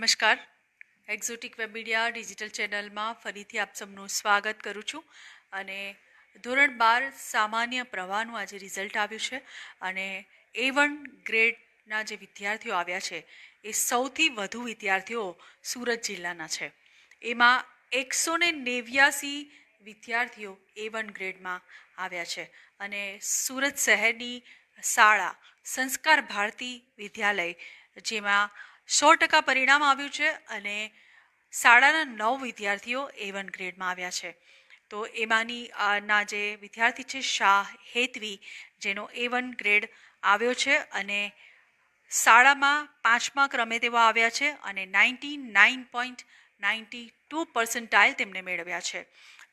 નમસ્કાર exotic વેબીડિયા digital ચેનલમાં ફરીથી આપ સૌનું સ્વાગત કરું છું અને ધોરણ બાર સામાન્ય પ્રવાહનું આજે રિઝલ્ટ આવ્યું છે અને એ વન ગ્રેડના જે વિદ્યાર્થીઓ આવ્યા છે એ સૌથી વધુ વિદ્યાર્થીઓ સુરત જિલ્લાના છે એમાં એકસો ને નેવ્યાસી વિદ્યાર્થીઓ એ વન ગ્રેડમાં આવ્યા છે અને સુરત શહેરની શાળા સંસ્કાર ભારતી વિદ્યાલય જેમાં સો ટકા પરિણામ આવ્યું છે અને શાળાના નવ વિદ્યાર્થીઓ એ વન ગ્રેડમાં આવ્યા છે તો એમાંની ના જે વિદ્યાર્થી છે શાહ હેતવી જેનો એ વન ગ્રેડ આવ્યો છે અને શાળામાં પાંચમા ક્રમે તેઓ આવ્યા છે અને ninety nine point ninety two percentile તેમને મેળવ્યા છે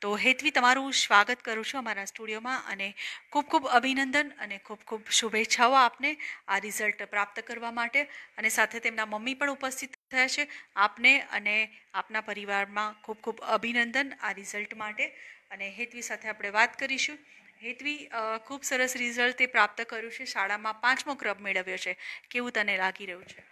તો હેતવી તમારું સ્વાગત કરું છું અમારા સ્ટુડિયોમાં અને ખૂબ ખૂબ અભિનંદન અને ખૂબ ખૂબ શુભેચ્છાઓ આપને આ રિઝલ્ટ પ્રાપ્ત કરવા માટે અને સાથે તેમના મમ્મી પણ ઉપસ્થિત થયા છે આપને અને આપના પરિવારમાં ખૂબ ખૂબ અભિનંદન આ રિઝલ્ટ માટે અને હેતવી સાથે આપણે વાત કરીશું હેતવી ખૂબ સરસ રિઝલ્ટ તે પ્રાપ્ત કર્યું છે શાળામાં પાંચમો ક્રમ મેળવ્યો છે કેવું તને લાગી રહ્યું છે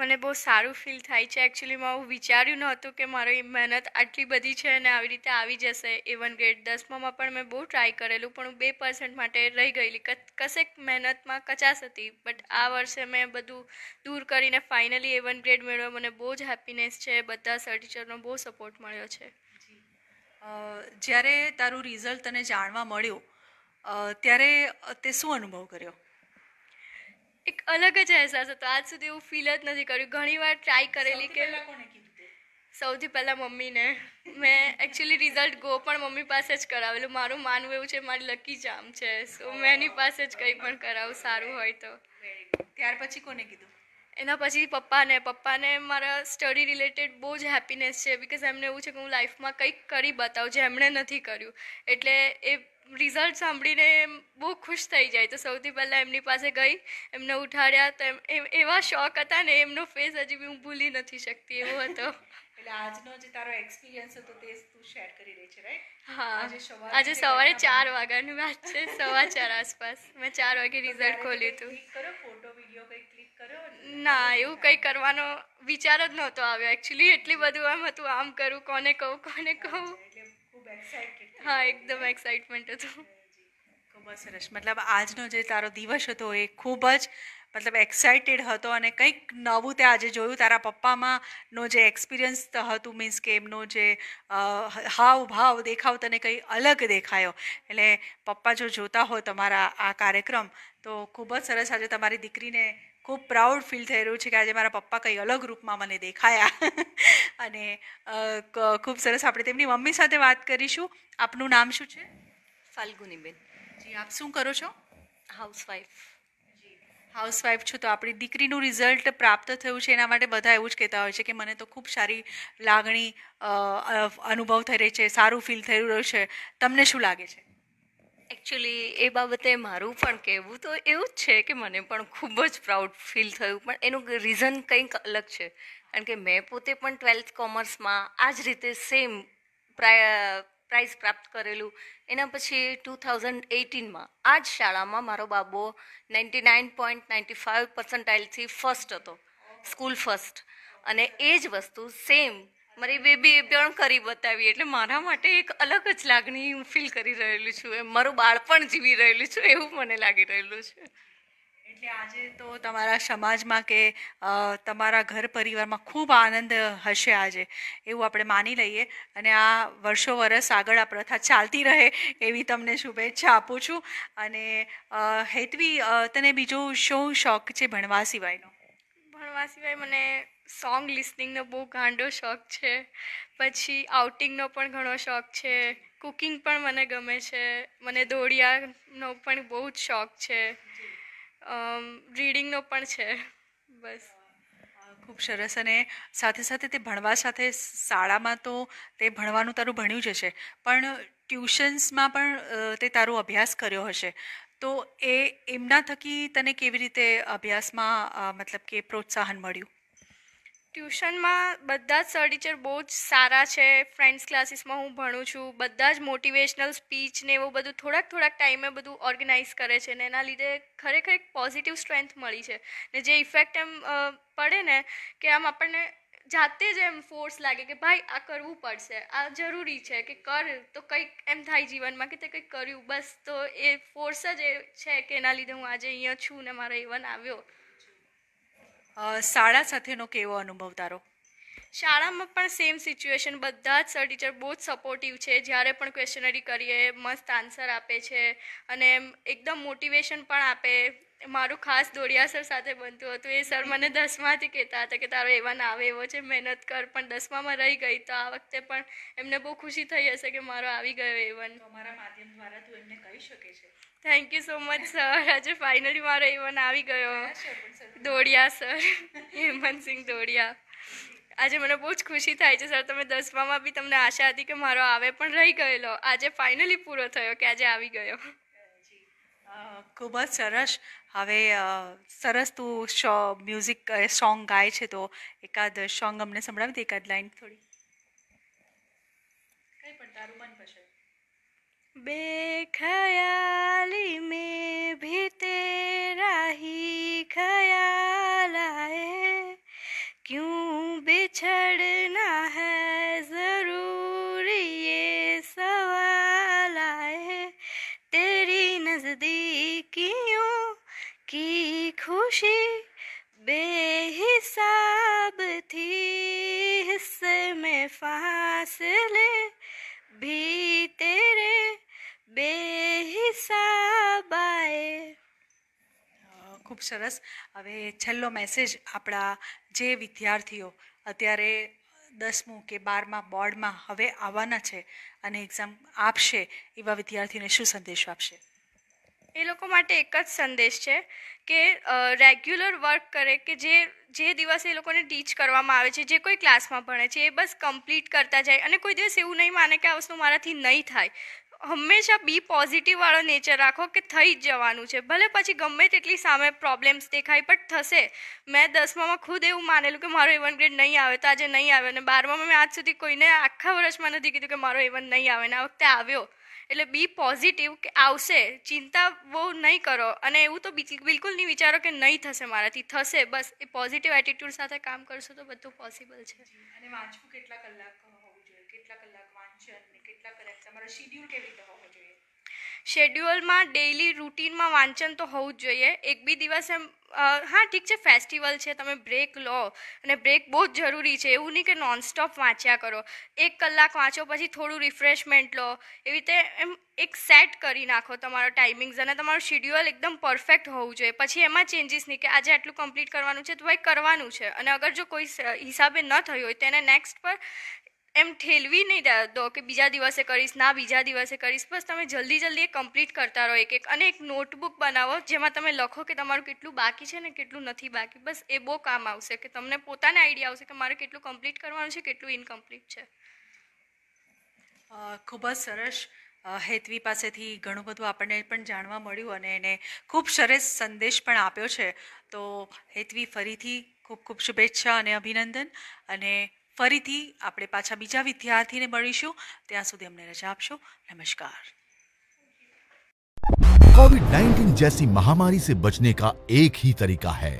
મને બહુ સારું ફીલ થાય છે એકચ્યુઅલીમાં હું વિચાર્યું નહોતું કે મારી મહેનત આટલી બધી છે અને આવી રીતે આવી જશે ઇવન ગ્રેડ દસમામાં પણ મેં બહુ ટ્રાય કરેલું પણ હું બે પર્સન્ટ માટે રહી ગયેલી કશેક મહેનતમાં કચાસ હતી બટ આ વર્ષે મેં બધું દૂર કરીને ફાઇનલી એવન ગ્રેડ મેળવ્યો મને બહુ જ હેપીનેસ છે બધા સર ટીચરનો બહુ સપોર્ટ મળ્યો છે જ્યારે તારું રિઝલ્ટ તને જાણવા મળ્યું ત્યારે તે શું અનુભવ કર્યો એક અલગ જ અહેસાસ હતો આજ સુધી એવું ફીલ જ નથી કર્યું ઘણી વાર ટ્રાય કરેલી કે સૌથી પહેલાં મમ્મીને મેં એકચ્યુઅલી રિઝલ્ટ ગો પણ મમ્મી પાસે જ કરાવેલું મારું માનવું એવું છે મારી લકી જામ છે સો મેં એની પાસે જ કંઈ પણ કરાવું સારું હોય તો ત્યાર પછી કોને કીધું એના પછી પપ્પાને પપ્પાને મારા સ્ટડી રિલેટેડ બહુ જ હેપીનેસ છે બિકોઝ એમને એવું છે કે હું લાઈફમાં કંઈક કરી બતાવું જે એમણે નથી કર્યું એટલે એ રિઝલ્ટ સાંભળીને એમ બહુ ખુશ થઈ જાય તો સૌથી પહેલાં એમની પાસે ગઈ એમને ઉઠાડ્યા તો એમ એવા શોખ હતા ને એમનો ફેસ હજી બી હું ભૂલી નથી શકતી એવો હતો એટલે આજનો જે તારો એક્સપિરિયન્સ હતો તે તું શેર કરી રહી છે રાઈટ હા આજે સવારે ચાર વાગ્યાની વાત છે સવા ચાર આસપાસ મેં ચાર વાગે રિઝલ્ટ ખોલ્યું હતું ફોટો વિડીયો કંઈ ક્લિક કરો ના એવું કંઈ કરવાનો વિચાર જ નહોતો આવ્યો એકચ્યુઅલી એટલી બધું એમ હતું આમ કરું કોને કહું કોને કહું એક્સાઇટેડ હા એકદમ એક્સાઇટમેન્ટ હતું ખૂબ જ સરસ મતલબ આજનો જે તારો દિવસ હતો એ ખૂબ જ મતલબ એક્સાઇટેડ હતો અને કંઈક નવું તે આજે જોયું તારા પપ્પામાં નો જે એક્સપિરિયન્સ હતું મીન્સ કે એમનો જે હાવ ભાવ દેખાવ તને કંઈ અલગ દેખાયો એટલે પપ્પા જો જોતા હો તમારા આ કાર્યક્રમ તો ખૂબ જ સરસ આજે તમારી દીકરીને ખૂબ પ્રાઉડ ફીલ થઈ રહ્યું છે કે આજે મારા પપ્પા કંઈ અલગ રૂપમાં મને દેખાયા અને ખૂબ સરસ આપણે તેમની મમ્મી સાથે વાત કરીશું આપનું નામ શું છે ફાલ્ગુનીબેન જી આપ શું કરો છો હાઉસવાઈફ હાઉસવાઈફ છું તો આપણી દીકરીનું રિઝલ્ટ પ્રાપ્ત થયું છે એના માટે બધા એવું જ કહેતા હોય છે કે મને તો ખૂબ સારી લાગણી અનુભવ થઈ રહી છે સારું ફીલ થઈ રહ્યું છે તમને શું લાગે છે એકચ્યુઅલી એ બાબતે મારું પણ કહેવું તો એવું જ છે કે મને પણ ખૂબ જ પ્રાઉડ ફીલ થયું પણ એનું રીઝન કંઈક અલગ છે કારણ કે મેં પોતે પણ ટ્વેલ્થ કોમર્સમાં આ જ રીતે સેમ પ્રાય પ્રાઇઝ પ્રાપ્ત કરેલું એના પછી ટુ થાઉઝન્ડ એઇટીનમાં આ જ શાળામાં મારો બાબો ninety nine point ninety five પર્સન્ટાઇલથી ફર્સ્ટ હતો સ્કૂલ ફર્સ્ટ અને એ જ વસ્તુ સેમ મારી બેબીએ પણ કરી બતાવી એટલે મારા માટે એક અલગ જ લાગણી હું ફીલ કરી રહેલું છું એમ મારું બાળપણ જીવી રહેલું છું એવું મને લાગી રહેલું છે એટલે આજે તો તમારા સમાજમાં કે તમારા ઘર પરિવારમાં ખૂબ આનંદ હશે આજે એવું આપણે માની લઈએ અને આ વર્ષો વરસ આગળ આ પ્રથા ચાલતી રહે એવી તમને શુભેચ્છા આપું છું અને હેતવી તને બીજો શું શોખ છે ભણવા સિવાયનો ભણવા સિવાય મને સોંગ લિસનિંગનો બહુ ગાંડો શોખ છે પછી આઉટિંગનો પણ ઘણો શોખ છે કુકિંગ પણ મને ગમે છે મને દોડિયાનો પણ બહુ જ શોખ છે રીડિંગનો પણ છે બસ ખૂબ સરસ અને સાથે સાથે તે ભણવા સાથે શાળામાં તો તે ભણવાનું તારું ભણ્યું જ હશે પણ ટ્યુશન્સમાં પણ તે તારો અભ્યાસ કર્યો હશે તો એ એમના થકી તને કેવી રીતે અભ્યાસમાં મતલબ કે પ્રોત્સાહન મળ્યું ટ્યુશનમાં બધા જ સર ટીચર બહુ જ સારા છે ફ્રેન્ડ્સ ક્લાસીસમાં હું ભણું છું બધા જ મોટિવેશનલ સ્પીચ ને એવું બધું થોડાક થોડાક ટાઈમે બધું ઓર્ગેનાઇઝ કરે છે ને એના લીધે ખરેખર એક પોઝિટિવ સ્ટ્રેન્થ મળી છે ને જે ઇફેક્ટ એમ પડે ને કે આમ આપણને જાતે જ એમ ફોર્સ લાગે કે ભાઈ આ કરવું પડશે આ જરૂરી છે કે કર તો કંઈક એમ થાય જીવનમાં કે તે કંઈક કર્યું બસ તો એ ફોર્સ જ એ છે કે એના લીધે હું આજે અહીંયા છું ને મારો ઇવન આવ્યો શાળા સાથેનો કેવો અનુભવ તારો શાળામાં પણ સેમ સિચ્યુએશન બધા જ સર ટીચર બહુ જ સપોર્ટિવ છે જ્યારે પણ ક્વેશ્ચનરી કરીએ મસ્ત આન્સર આપે છે અને એકદમ મોટિવેશન પણ આપે મારું ખાસ દોડિયા સર સાથે બનતું હતું એ સર મને દસમાથી કહેતા હતા કે તારો એવા ના આવે એવો છે મહેનત કર પણ દસમામાં રહી ગઈ તો આ વખતે પણ એમને બહુ ખુશી થઈ હશે કે મારો આવી ગયો એવન મારા માધ્યમ દ્વારા તું એમને કહી શકે છે thank you so much sir આજે ફાઇનલી મારો ઇવન આવી ગયો દોડિયા સર હેમંતસિંહ દોડિયા આજે મને બહુ જ ખુશી થાય છે સર તમે દસમામાં બી તમને આશા હતી કે મારો આવે પણ રહી ગયેલો આજે ફાઇનલી પૂરો થયો કે આજે આવી ગયો ખૂબ જ સરસ હવે સરસ તું શો મ્યુઝિક સોંગ ગાય છે તો એકાદ સોંગ અમને સંભળાવી દે એકાદ લાઈન થોડી કંઈ પણ તારું મન પસંદ बेखयाली में भी तेरा ही ख्याल आए क्यों बिछड़ना है जरूरी ये सवाल आए तेरी नज़दीकियों की खुशी ખૂબ સરસ હવે છેલ્લો મેસેજ આપણા જે વિદ્યાર્થીઓ અત્યારે દસમું કે બારમા બોર્ડમાં હવે આવવાના છે અને એક્ઝામ આપશે એવા વિદ્યાર્થીને શું સંદેશ આપશે એ લોકો માટે એક જ સંદેશ છે કે રેગ્યુલર વર્ક કરે કે જે જે દિવસે એ લોકોને ટીચ કરવામાં આવે છે જે કોઈ ક્લાસમાં ભણે છે એ બસ કમ્પ્લીટ કરતા જાય અને કોઈ દિવસ એવું નહીં માને કે આ વસ્તુ મારાથી નહીં થાય હંમેશા બી પોઝિટિવ વાળો નેચર રાખો કે થઈ જ જવાનું છે ભલે પછી ગમે તેટલી સામે પ્રોબ્લેમ્સ દેખાય પણ થશે મેં દસમામાં ખુદ એવું માનેલું કે મારો ઇવન ગ્રેડ નહીં આવે તો આજે નહીં આવે અને બારમામાં મેં આજ સુધી કોઈને આખા વર્ષમાં નથી કીધું કે મારો ઇવન નહીં આવે ને આ વખતે આવ્યો એટલે બી પોઝિટિવ કે આવશે ચિંતા બહુ નહીં કરો અને એવું તો બિલકુલ નહીં વિચારો કે નહીં થશે મારાથી થશે બસ એ પોઝિટિવ એટીટ્યૂડ સાથે કામ કરશો તો બધું પોસિબલ છે અને વાંચવું કેટલા કલાક હોવું જોઈએ કેટલા કલાક વાંચન કેટલા કલાક તમારો શેડ્યુલ કેવી રીતે હોવો જોઈએ શેડ્યુઅલમાં ડેઇલી રૂટીનમાં વાંચન તો હોવું જ જોઈએ એક બી દિવસ એમ હા ઠીક છે ફેસ્ટિવલ છે તમે બ્રેક લો અને બ્રેક બહુ જ જરૂરી છે એવું નહીં કે નોનસ્ટોપ વાંચ્યા કરો એક કલાક વાંચો પછી થોડું રિફ્રેશમેન્ટ લો એવી રીતે એમ એક સેટ કરી નાખો તમારો ટાઈમિંગ્સ અને તમારું શેડ્યુઅલ એકદમ પરફેક્ટ હોવું જોઈએ પછી એમાં ચેન્જીસ નહીં કે આજે આટલું કમ્પ્લીટ કરવાનું છે તો ભાઈ કરવાનું છે અને અગર જો કોઈ હિસાબે ન થયું હોય તેને નેક્સ્ટ પર એમ ઠેલવી નહીં દો કે બીજા દિવસે કરીશ ના બીજા દિવસે કરીશ બસ તમે જલ્દી જલ્દી એ કમ્પ્લીટ કરતા રહો એક એક અને એક નોટબુક બનાવો જેમાં તમે લખો કે તમારું કેટલું બાકી છે ને કેટલું નથી બાકી બસ એ બહુ કામ આવશે કે તમને પોતાને આઈડિયા આવશે કે મારે કેટલું કમ્પ્લીટ કરવાનું છે કેટલું ઇનકમ્પ્લીટ છે ખૂબ જ સરસ હેતવી પાસેથી ઘણું બધું આપણને પણ જાણવા મળ્યું અને એને ખૂબ સરસ સંદેશ પણ આપ્યો છે તો હેતવી ફરીથી ખૂબ ખૂબ શુભેચ્છા અને અભિનંદન અને ફરીથી આપણે પાછા બીજા વિદ્યાર્થીને મળીશું ત્યાં સુધી અમને રજા આપશો નમસ્કાર कोविड 19 जैसी महामारी से बचने का एक ही तरीका है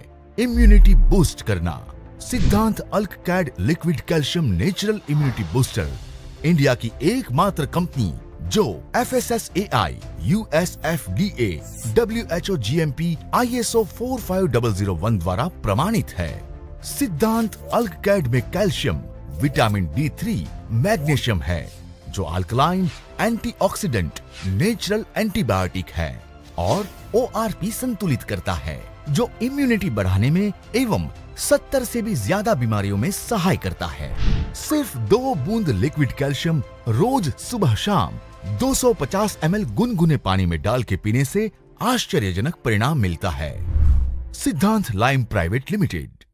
इम्यूनिटी बूस्ट करना Siddhant Alkcad liquid calcium natural immunity booster India की एकमात्र कंपनी जो F S S A I U S F D A W H O G M P I S O four five double zero one द्वारा प्रमाणित है Siddhant Alkcad में calcium vitamin D three magnesium है जो अल्कलाइन एंटीऑक्सीडेंट नेचुरल एंटीबायोटिक है और ओ संतुलित करता है जो इम्यूनिटी बढ़ाने में एवं 70 से भी ज्यादा बीमारियों में सहाय करता है सिर्फ दो बूंद लिक्विड कैल्शियम रोज सुबह शाम 250 सौ गुनगुने पानी में डाल के पीने से आश्चर्यजनक परिणाम मिलता है सिद्धांत लाइम प्राइवेट लिमिटेड